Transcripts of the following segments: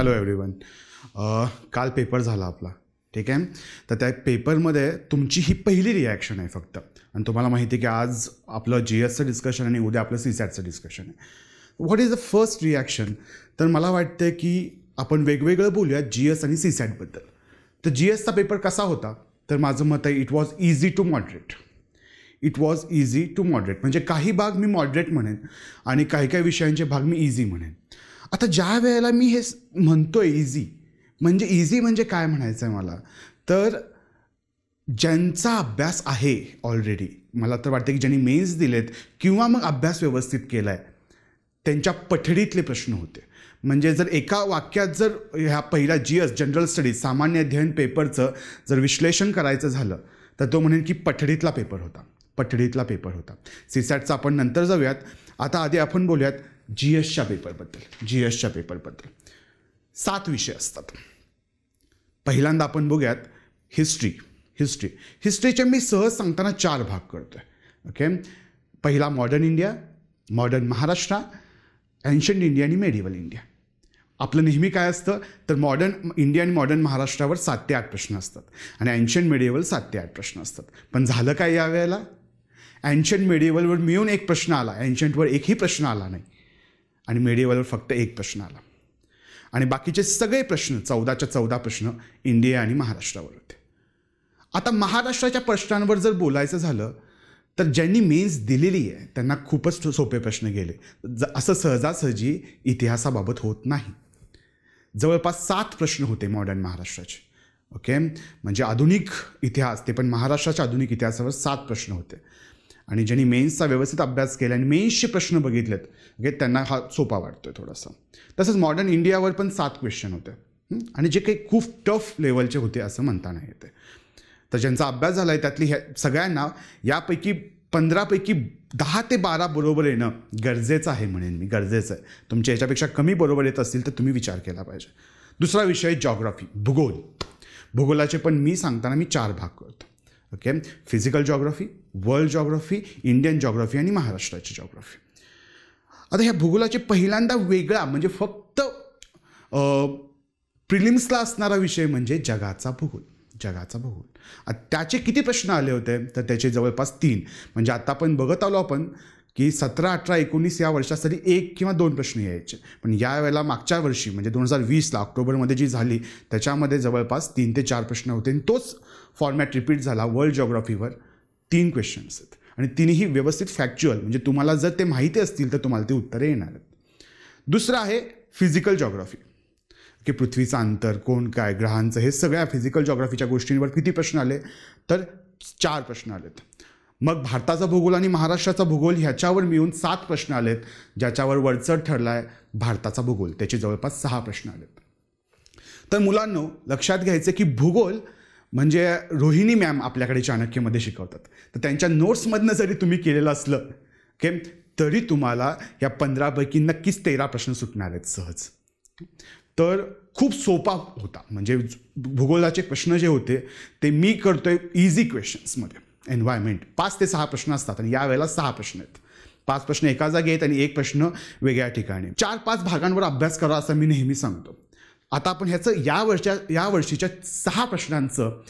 hello everyone काल paper झाला आपला ठीक आहे तर त्या पेपरमध्ये तुमची ही पहिली रिॲक्शन आहे फक्त आणि तुम्हाला माहिती आहे की आज आपलं जी एसचं डिस्कशन आणि उद्या आपलं सी सॅटचं डिस्कशन आहे what is the first reaction तर मला वाटतं की आपण वेगवेगळं बोलूया जी एस आणि सी सॅटबद्दल तर जी एसचा पेपर कसा होता तर माझं मत आहे it was easy to moderate it was easy to moderate म्हणजे काही भाग मी मॉडरेट म्हणेन आणि काही काही विषयांचे भाग मी इझी म्हणेन आता ज्या वेळेला मी हे म्हणतो इझी म्हणजे इझी म्हणजे काय म्हणायचं आहे मला तर ज्यांचा अभ्यास आहे ऑलरेडी मला तर वाटतं की ज्यांनी मेन्स दिलेत किंवा मग अभ्यास व्यवस्थित केला आहे त्यांच्या पठडीतले प्रश्न होते म्हणजे जर एका वाक्यात जर ह्या पहिला जी एस जनरल स्टडीज सामान्य अध्ययन पेपरचं जर विश्लेषण करायचं झालं तर तो म्हणेन की पठडीतला पेपर होता पठडीतला पेपर होता सीसॅटचा आपण नंतर जाऊयात आता आधी आपण बोलूयात जी एसच्या पेपरबद्दल जी एसच्या पेपरबद्दल सात विषय असतात पहिल्यांदा आपण बघूयात हिस्ट्री हिस्ट्री हिस्ट्रीचे मी सहज सांगताना चार भाग करतो आहे ओके पहिला modern India modern Maharashtra ancient India आणि मेडिवल इंडिया आपलं नेहमी काय असतं तर मॉडर्न इंडिया आणि मॉडर्न महाराष्ट्रावर सात ते आठ प्रश्न असतात आणि अँशंट मेडिवल सात ते आठ प्रश्न असतात पण झालं काय यावेळेला अँशंट मेडिवलवर मिळून एक प्रश्न आला अँशंटवर एकही प्रश्न आला नाही आणि मेडिवलवर फक्त एक प्रश्न आला आणि बाकीचे सगळे प्रश्न चौदाच्या चौदा प्रश्न इंडिया आणि महाराष्ट्रावर होते आता महाराष्ट्राच्या प्रश्नांवर जर बोलायचं झालं तर ज्यांनी मेन्स दिलेली आहे त्यांना खूपच सोपे प्रश्न गेले ज असं सहजासहजी इतिहासाबाबत होत नाही जवळपास सात प्रश्न होते मॉडर्न महाराष्ट्राचे ओके म्हणजे आधुनिक इतिहास ते पण महाराष्ट्राच्या आधुनिक इतिहासावर सात प्रश्न होते आणि ज्यांनी मेन्सचा व्यवस्थित अभ्यास केला आणि मेन्सचे प्रश्न बघितलेत ओके त्यांना हा सोपा वाटतो आहे थोडासा तसंच मॉडर्न इंडियावर पण सात क्वेश्चन होते आणि जे काही खूप टफ लेवलचे होते असं म्हणता नाही येते तर ज्यांचा अभ्यास झाला आहे त्यातली ह्या सगळ्यांना यापैकी पंधरापैकी दहा ते बारा बरोबर येणं गरजेचं आहे म्हणेन मी गरजेचं आहे तुमच्या याच्यापेक्षा कमी बरोबर येत असतील तर तुम्ही विचार केला पाहिजे दुसरा विषय जॉग्राफी भूगोल भूगोलाचे पण मी सांगताना मी चार भाग करतो okay physical geography world geography Indian geography आणि महाराष्ट्राची जॉग्रफी आता ह्या भूगोलाचे पहिल्यांदा वेगळा म्हणजे फक्त प्रिलिम्सला असणारा विषय म्हणजे जगाचा भूगोल जगाचा भूगोल त्याचे किती प्रश्न आले होते तर त्याचे जवळपास तीन म्हणजे आता आपण बघत आलो आपण की सतरा अठरा एकोणीस या वर्षासाठी एक किंवा दोन प्रश्न यायचे पण यावेळेला मागच्या वर्षी म्हणजे दोन हजार वीसला ऑक्टोबरमध्ये जी झाली त्याच्यामध्ये जवळपास तीन ते चार प्रश्न होते आणि तोच फॉर्मॅट रिपीट झाला वर्ल्ड जॉग्राफीवर तीन क्वेश्चन्स आहेत आणि तिन्ही व्यवस्थित फॅक्च्युअल म्हणजे तुम्हाला जर ते माहिती असतील तर तुम्हाला ते उत्तरे येणार आहेत दुसरं आहे फिजिकल जॉग्रॉफी की पृथ्वीचा अंतर कोण काय ग्रहांचं हे सगळ्या फिजिकल ज्योग्राफीच्या गोष्टींवर किती प्रश्न आले तर चार प्रश्न आलेत मग भारताचा भूगोल आणि महाराष्ट्राचा भूगोल ह्याच्यावर मिळून सात प्रश्न आलेत ज्याच्यावर वरचढ ठरला आहे भारताचा भूगोल त्याचे जवळपास सहा प्रश्न आलेत तर मुलांनो लक्षात घ्यायचं की भूगोल म्हणजे रोहिणी मॅम आपल्याकडे चाणक्यमध्ये शिकवतात तर त्यांच्या नोट्समधनं जरी तुम्ही केलेलं असलं ओके तरी तुम्हाला या पंधरापैकी नक्कीच तेरा प्रश्न सुटणार आहेत सहज तर खूप सोपा होता म्हणजे भूगोलाचे प्रश्न जे होते ते मी करतोय इझी क्वेश्चन्समध्ये एन्व्हायरमेंट पाच ते सहा प्रश्न असतात आणि यावेळेला सहा प्रश्न आहेत पाच प्रश्न एका जागी आहेत आणि एक प्रश्न वेगळ्या ठिकाणी चार पाच भागांवर अभ्यास करा असं मी नेहमी सांगतो आता आपण ह्याचं या वर्षा या वर्षीच्या सहा प्रश्नांचं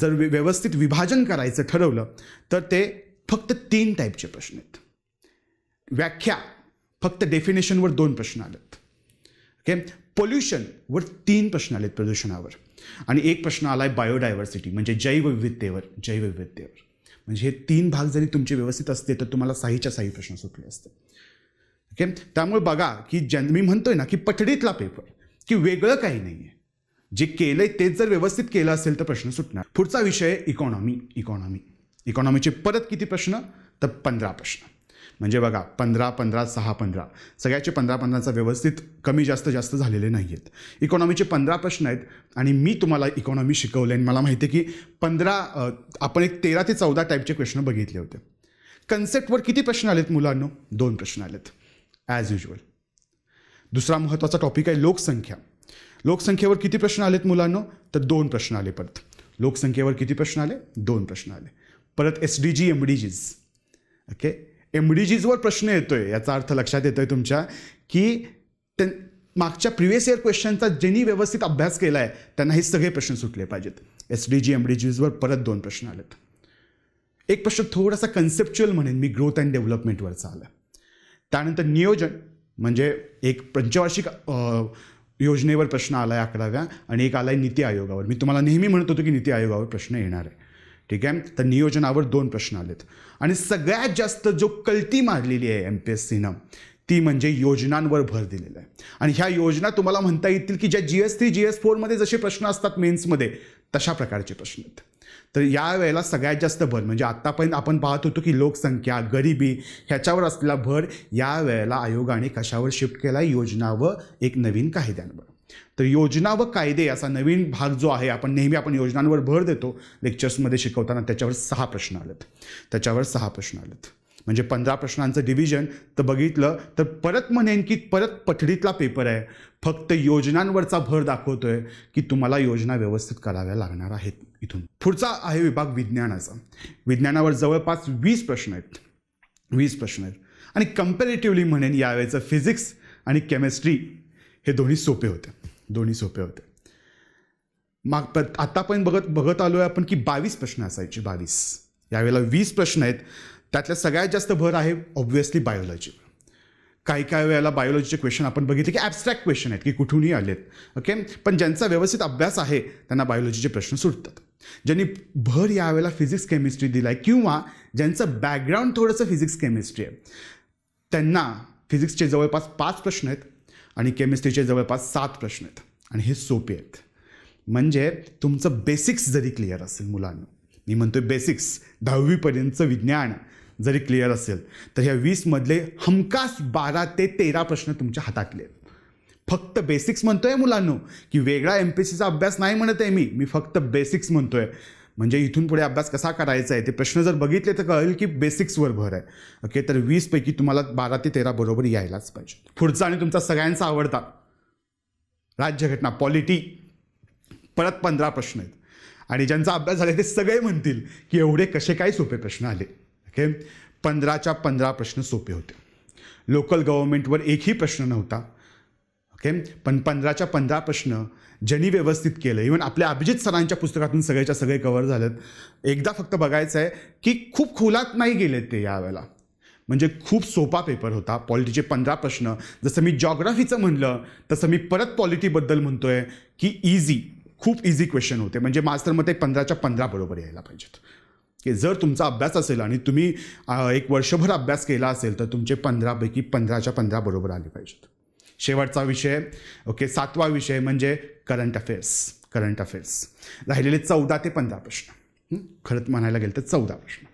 जर व्यवस्थित विभाजन करायचं ठरवलं तर ते फक्त तीन टाईपचे प्रश्न आहेत व्याख्या फक्त डेफिनेशनवर दोन प्रश्न आलेत ओके पोल्युशनवर तीन प्रश्न आलेत प्रदूषणावर आणि एक प्रश्न आला आहे बायोडायव्हर्सिटी म्हणजे जैवविविधतेवर जैवविविधतेवर म्हणजे हे तीन भाग जरी तुमचे व्यवस्थित असते तर तुम्हाला साहीच्या साही प्रश्न सुटले असते ओके त्यामुळे बघा की जन मी म्हणतोय ना की पठडीतला पेपर की वेगळं काही नाही आहे जे केलंय तेच जर व्यवस्थित केलं असेल तर प्रश्न सुटणार पुढचा विषय इकॉनॉमी इकॉनॉमी इकॉनॉमीचे परत किती प्रश्न तर पंधरा प्रश्न म्हणजे बघा पंधरा पंधरा सहा पंधरा सगळ्याचे पंधरा पंधराचा व्यवस्थित कमी जास्त जास्त झालेले नाही आहेत इकॉनॉमीचे पंधरा प्रश्न आहेत आणि मी तुम्हाला इकॉनॉमी शिकवले आणि मला माहिती आहे की पंधरा आपण एक तेरा ते चौदा टाईपचे प्रश्न बघितले होते कन्सेप्टवर किती प्रश्न आलेत मुलांनो दोन प्रश्न आलेत ॲज युजल दुसरा महत्त्वाचा टॉपिक आहे लोकसंख्या लोकसंख्येवर किती प्रश्न आलेत मुलांनो तर दोन प्रश्न आले परत लोकसंख्येवर किती प्रश्न आले दोन प्रश्न आले परत S D G M D Gs okay जीजवर प्रश्न येतोय याचा अर्थ लक्षात येतोय तुमच्या की त्यां मागच्या प्रिव्हियस इयर क्वेश्चनचा ज्यांनी व्यवस्थित अभ्यास केला आहे त्यांना हे सगळे प्रश्न सुटले पाहिजेत S D G M D जीजवर परत दोन प्रश्न आलेत एक प्रश्न थोडासा कन्सेप्च्युअल म्हणेन मी ग्रोथ अँड डेव्हलपमेंटवरचा आला त्यानंतर नियोजन म्हणजे एक पंचवार्षिक योजनेवर प्रश्न आला आहे अकराव्या आणि एक आला आहे नीती आयोगावर मी तुम्हाला नेहमी म्हणत होतो की नीती आयोगावर प्रश्न येणार आहे ठीक आहे तर नियोजनावर दोन प्रश्न आलेत आणि सगळ्यात जास्त जो कलती मारलेली आहे एम पी एस सीनं ती म्हणजे योजनांवर भर दिलेला आहे आणि ह्या योजना तुम्हाला म्हणता येतील की ज्या G S three G S फोरमध्ये जसे प्रश्न असतात मेन्समध्ये तशा प्रकारचे प्रश्न आहेत तर या वेळेला सगळ्यात जास्त भर म्हणजे आत्तापर्यंत आपण पाहत होतो की लोकसंख्या गरिबी ह्याच्यावर असलेला भर या वेळेला आयोगाने कशावर शिफ्ट केला योजना व एक नवीन कायद्यांवर तर योजना व कायदे असा नवीन भाग जो आहे आपण नेहमी आपण योजनांवर भर देतो लेक्चर्समध्ये शिकवताना त्याच्यावर सहा प्रश्न आलेत त्याच्यावर सहा प्रश्न आलेत म्हणजे पंधरा प्रश्नांचं डिव्हिजन तर बघितलं तर परत म्हणेन की परत पठडीतला पेपर आहे फक्त योजनांवरचा भर दाखवतोय की तुम्हाला योजना व्यवस्थित कराव्या लागणार आहेत इथून पुढचा आहे विभाग विज्ञानाचा विज्ञानावर जवळपास वीस प्रश्न आहेत वीस प्रश्न आहेत आणि कम्पॅरेटिव्हली म्हणेन यावेळेचं फिजिक्स आणि केमिस्ट्री हे दोन्ही सोपे होते दोन्ही होते मग माग पण बघत बघत आलो आहे आपण की बावीस प्रश्न असायचे बावीस यावेळेला वीस प्रश्न आहेत त्यातल्या सगळ्यात जास्त भर आहे ऑब्व्हियसली बायोलॉजी काही काही वेळेला बायोलॉजीचे क्वेश्चन आपण बघितले की ॲबस्ट्रॅक्ट क्वेश्चन आहेत की कुठूनही आलेत ओके पण ज्यांचा व्यवस्थित अभ्यास आहे त्यांना बायोलॉजीचे प्रश्न सुटतात ज्यांनी भर यावेळेला फिजिक्स केमिस्ट्री दिला आहे किंवा ज्यांचं बॅकग्राऊंड थोडंसं फिजिक्स केमिस्ट्री आहे त्यांना फिजिक्सचे जवळपास पाच प्रश्न आहेत आणि केमिस्ट्रीचे जवळपास सात प्रश्न आहेत आणि हे सोपे आहेत म्हणजे तुमचं बेसिक्स जरी क्लिअर असेल मुलांना मी म्हणतोय बेसिक्स दहावीपर्यंतचं विज्ञान जरी क्लिअर असेल तर ह्या वीसमधले हमखास बारा ते तेरा प्रश्न तुमच्या हातातले आहेत फक्त बेसिक्स म्हणतोय मुलांनो की वेगळा एम पी सीचा अभ्यास नाही म्हणत आहे मी मी फक्त बेसिक्स म्हणतोय म्हणजे इथून पुढे अभ्यास कसा करायचा आहे ते प्रश्न जर बघितले तर कळेल की बेसिक्सवर भर आहे ओके तर वीसपैकी तुम्हाला बारा ते तेरा बरोबर यायलाच पाहिजे पुढचा आणि तुमचा सगळ्यांचा आवडता राज्यघटना पॉलिटी परत पंधरा प्रश्न आहेत आणि ज्यांचा अभ्यास झाला ते सगळे म्हणतील की एवढे कसे काय सोपे प्रश्न आले ओके पंधराच्या पंधरा प्रश्न सोपे होते लोकल गव्हर्नमेंटवर एकही प्रश्न नव्हता ओके पण पंधराच्या पंधरा प्रश्न ज्यांनी व्यवस्थित केलं इव्हन आपल्या अभिजित सरांच्या पुस्तकातून सगळ्याच्या सगळे कव्हर झालेत एकदा फक्त बघायचं आहे की खूप खोलात नाही गेलेत ते यावेळेला म्हणजे खूप सोपा पेपर होता पॉलिटीचे पंधरा प्रश्न जसं मी जॉग्राफीचं म्हणलं तसं मी परत पॉलिटीबद्दल म्हणतो आहे की इझी खूप इझी क्वेश्चन होते म्हणजे मास्तर मते पंधराच्या पंधरा बरोबर यायला पाहिजेत की जर तुमचा अभ्यास असेल आणि तुम्ही एक वर्षभर अभ्यास केला असेल तर तुमचे पंधरापैकी पंधराच्या पंधरा बरोबर आले पाहिजेत शेवटचा विषय ओके सातवा विषय म्हणजे करंट अफेअर्स करंट अफेअर्स राहिलेले चौदा ते पंधरा प्रश्न खरंच म्हणायला गेलं तर चौदा प्रश्न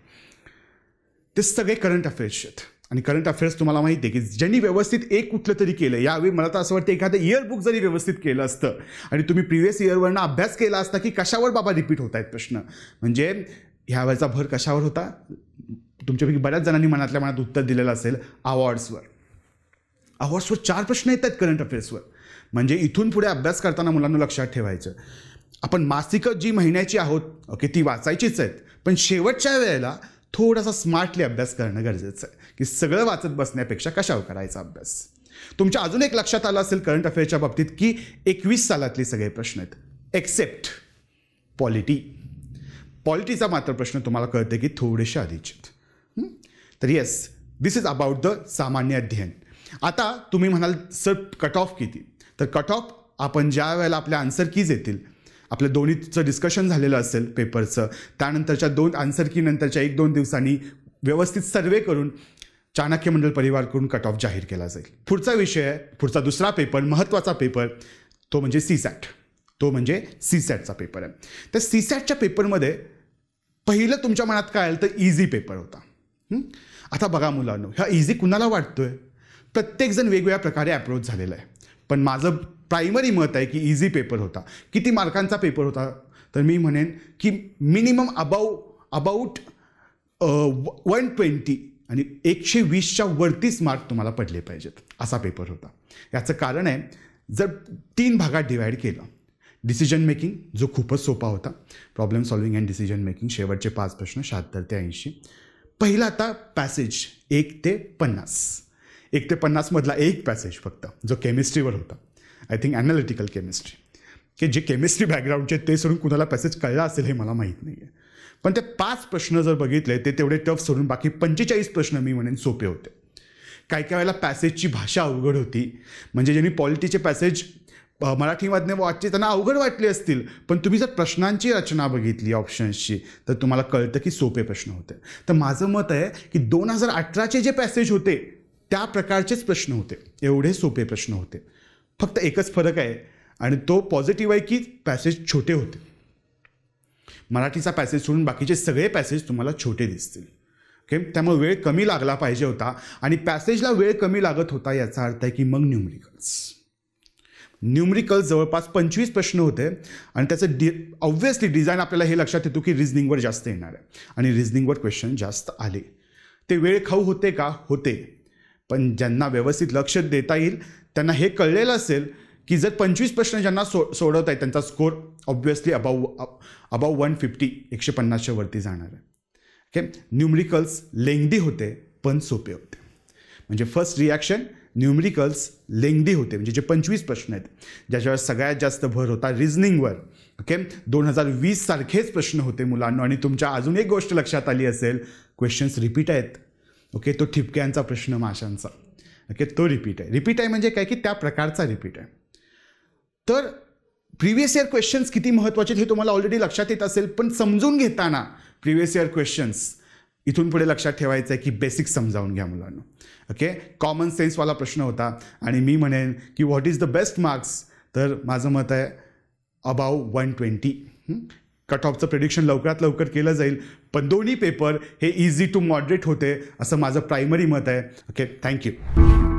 ते सगळे करंट अफेअर्स आहेत आणि करंट अफेअर्स तुम्हाला माहिती आहे की ज्यांनी व्यवस्थित एक कुठलं तरी केलं यावेळी मला तर असं वाटतं एखादं इयरबुक जरी व्यवस्थित केलं असतं आणि तुम्ही प्रिव्हियस इयरवरनं अभ्यास केला असता की कशावर बाबा रिपीट होत आहेत प्रश्न म्हणजे ह्यावेळेचा भर कशावर होता तुमच्यापैकी बऱ्याच जणांनी मनातल्या मनात उत्तर दिलेलं असेल अवॉर्ड्सवर अहोर्सवर चार प्रश्न येत आहेत करंट अफेअर्सवर म्हणजे इथून पुढे अभ्यास करताना मुलांना लक्षात ठेवायचं आपण मासिकं जी महिन्याची आहोत ओके ती वाचायचीच आहेत पण शेवटच्या वेळेला थोडासा स्मार्टली अभ्यास करणं गरजेचं आहे की सगळं वाचत बसण्यापेक्षा कशावर करायचा अभ्यास तुमच्या अजून एक लक्षात आलं असेल करंट अफेअरच्या बाबतीत की एकवीस सालातले सगळे प्रश्न आहेत एक्सेप्ट पॉलिटी पॉलिटीचा मात्र प्रश्न तुम्हाला कळते की थोडेसे आधीच तर yes this is about the सामान्य अध्ययन आता तुम्ही म्हणाल सर कट ऑफ किती तर कट ऑफ आपण ज्या वेळेला आपल्या आन्सर कीज येतील आपल्या दोन्हीचं डिस्कशन झालेलं असेल पेपरचं त्यानंतरच्या दोन आन्सर की नंतरच्या एक दोन दिवसांनी व्यवस्थित सर्वे करून चाणक्य मंडळ परिवारकडून कट ऑफ जाहीर केला जाईल पुढचा विषय आहे पुढचा दुसरा पेपर महत्त्वाचा पेपर तो म्हणजे सी सॅट तो म्हणजे सी सॅटचा पेपर आहे तर सी सॅटच्या पेपरमध्ये पहिलं तुमच्या मनात काय आलं तर इझी पेपर होता आता बघा मुलांनो हा इझी कुणाला वाटतोय प्रत्येकजण वेगवेगळ्या प्रकारे अप्रोच झालेला आहे पण माझं प्रायमरी मत आहे की इझी पेपर होता किती मार्कांचा पेपर होता तर मी म्हणेन की minimum about about one twenty आणि एकशे वीसच्या वरतीच मार्क तुम्हाला पडले पाहिजेत असा पेपर होता याचं कारण आहे जर तीन भागात डिवाईड केलं डिसिजन मेकिंग जो खूपच सोपा होता problem solving and decision making शेवटचे पाच प्रश्न शहात्तर ते ऐंशी पहिला आता पॅसेज एक ते पन्नास एक ते पन्नासमधला एक पॅसेज फक्त जो केमिस्ट्रीवर होता आय थिंक अॅनालिटिकल केमिस्ट्री की जे केमिस्ट्री बॅकग्राऊंडचे ते सोडून कुणाला पॅसेज कळला असेल हे मला माहीत नाही आहे पण ते पाच प्रश्न जर बघितले ते तेवढे टफ सोडून बाकी पंचेचाळीस प्रश्न मी म्हणेन सोपे होते काही काही वेळेला पॅसेजची भाषा अवघड होती म्हणजे ज्यांनी पॉलिटीचे पॅसेज मराठीमधने वाचले त्यांना अवघड वाटले असतील पण तुम्ही जर प्रश्नांची रचना बघितली ऑप्शन्सची तर तुम्हाला कळतं की सोपे प्रश्न होते तर माझं मत आहे की दोन हजार अठराचे जे पॅसेज होते त्या प्रकारचेच प्रश्न होते एवढे सोपे प्रश्न होते फक्त एकच फरक आहे आणि तो पॉझिटिव्ह आहे की पॅसेज छोटे होते मराठीचा पॅसेज सोडून बाकीचे सगळे पॅसेज तुम्हाला छोटे दिसतील ओके त्यामुळे वेळ कमी लागला पाहिजे होता आणि पॅसेजला वेळ कमी लागत होता याचा अर्थ आहे की मग न्यूमरिकल्स न्यूमरिकल जवळपास पंचवीस प्रश्न होते आणि त्याचं डि ऑब्व्हियसली डिझाईन आपल्याला हे लक्षात येतो की रिझनिंगवर जास्त येणार आहे आणि रिझनिंगवर क्वेश्चन जास्त आले ते वेळ खाऊ होते का होते पण ज्यांना व्यवस्थित लक्ष देता येईल त्यांना हे कळलेलं असेल की जर पंचवीस प्रश्न ज्यांना सो सोडवत आहेत त्यांचा score obviously above above one fifty एकशे पन्नासच्या वरती जाणार आहे ओके न्यूमरिकल्स लेंगदी होते पण सोपे होते म्हणजे फर्स्ट रिॲक्शन न्यूमरिकल्स लेंगदी होते म्हणजे जे पंचवीस प्रश्न आहेत ज्याच्यावर सगळ्यात जास्त भर होता रिझनिंगवर ओके दोन हजार वीससारखेच सारखेच प्रश्न होते मुलांना आणि तुमच्या अजून एक गोष्ट लक्षात आली असेल क्वेश्चन्स रिपीट आहेत ओके तो ठिपक्यांचा प्रश्न माशांचा ओके तो रिपीट आहे रिपीट आहे म्हणजे काय की त्या प्रकारचा रिपीट आहे तर प्रिव्हियस इयर क्वेश्चन्स किती महत्त्वाचे हे तुम्हाला ऑलरेडी लक्षात येत असेल पण समजून घेताना प्रिव्हियस इयर क्वेश्चन्स इथून पुढे लक्षात ठेवायचं आहे की बेसिक समजावून घ्या मुलांना ओके कॉमन सेन्सवाला प्रश्न होता आणि मी म्हणेन की what is the best marks तर माझं मत आहे अबाव वन ट्वेंटी कट ऑफचं प्रेडिक्शन लवकरात लवकर केलं जाईल पण दोन्ही पेपर हे इझी टू मॉडरेट होते असं माझं प्रायमरी मत आहे ओके थँक्यू